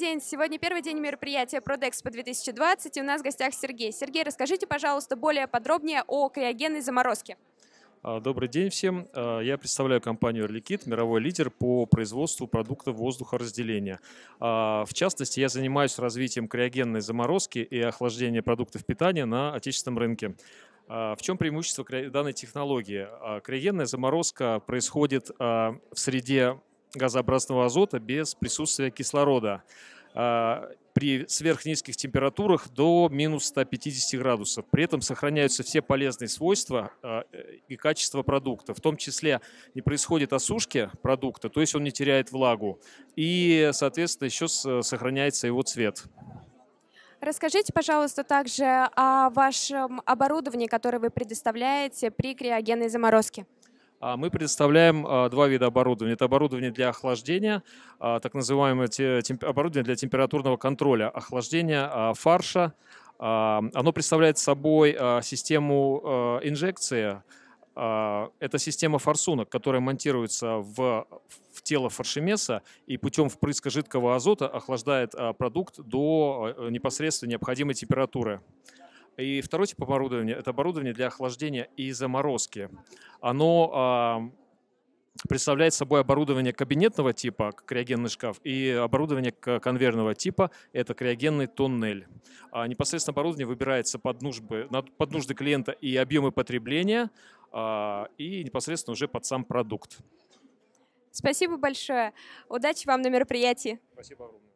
день. Сегодня первый день мероприятия Продэкспо 2020, и у нас в гостях Сергей. Сергей, расскажите, пожалуйста, более подробнее о криогенной заморозке. А, добрый день всем. А, я представляю компанию Erlikit, мировой лидер по производству продуктов воздухоразделения. А, в частности, я занимаюсь развитием криогенной заморозки и охлаждения продуктов питания на отечественном рынке. В чем преимущество данной технологии? Криогенная заморозка происходит в среде газообразного азота без присутствия кислорода а, при сверхнизких температурах до минус 150 градусов. При этом сохраняются все полезные свойства а, и качество продукта. В том числе не происходит осушки продукта, то есть он не теряет влагу. И, соответственно, еще сохраняется его цвет. Расскажите, пожалуйста, также о вашем оборудовании, которое вы предоставляете при криогенной заморозке. А мы предоставляем а, два вида оборудования. Это оборудование для охлаждения, а, так называемое оборудование для температурного контроля, охлаждения фарша. Оно представляет собой систему инжекции, это система форсунок, которая монтируется в тело фаршемеса и путем впрыска жидкого азота охлаждает продукт до непосредственно необходимой температуры. И второй тип оборудования – это оборудование для охлаждения и заморозки. Оно представляет собой оборудование кабинетного типа, криогенный шкаф, и оборудование конвейерного типа, это криогенный тоннель. А непосредственно оборудование выбирается под нужды, под нужды клиента и объемы потребления, а, и непосредственно уже под сам продукт. Спасибо большое. Удачи вам на мероприятии. Спасибо огромное.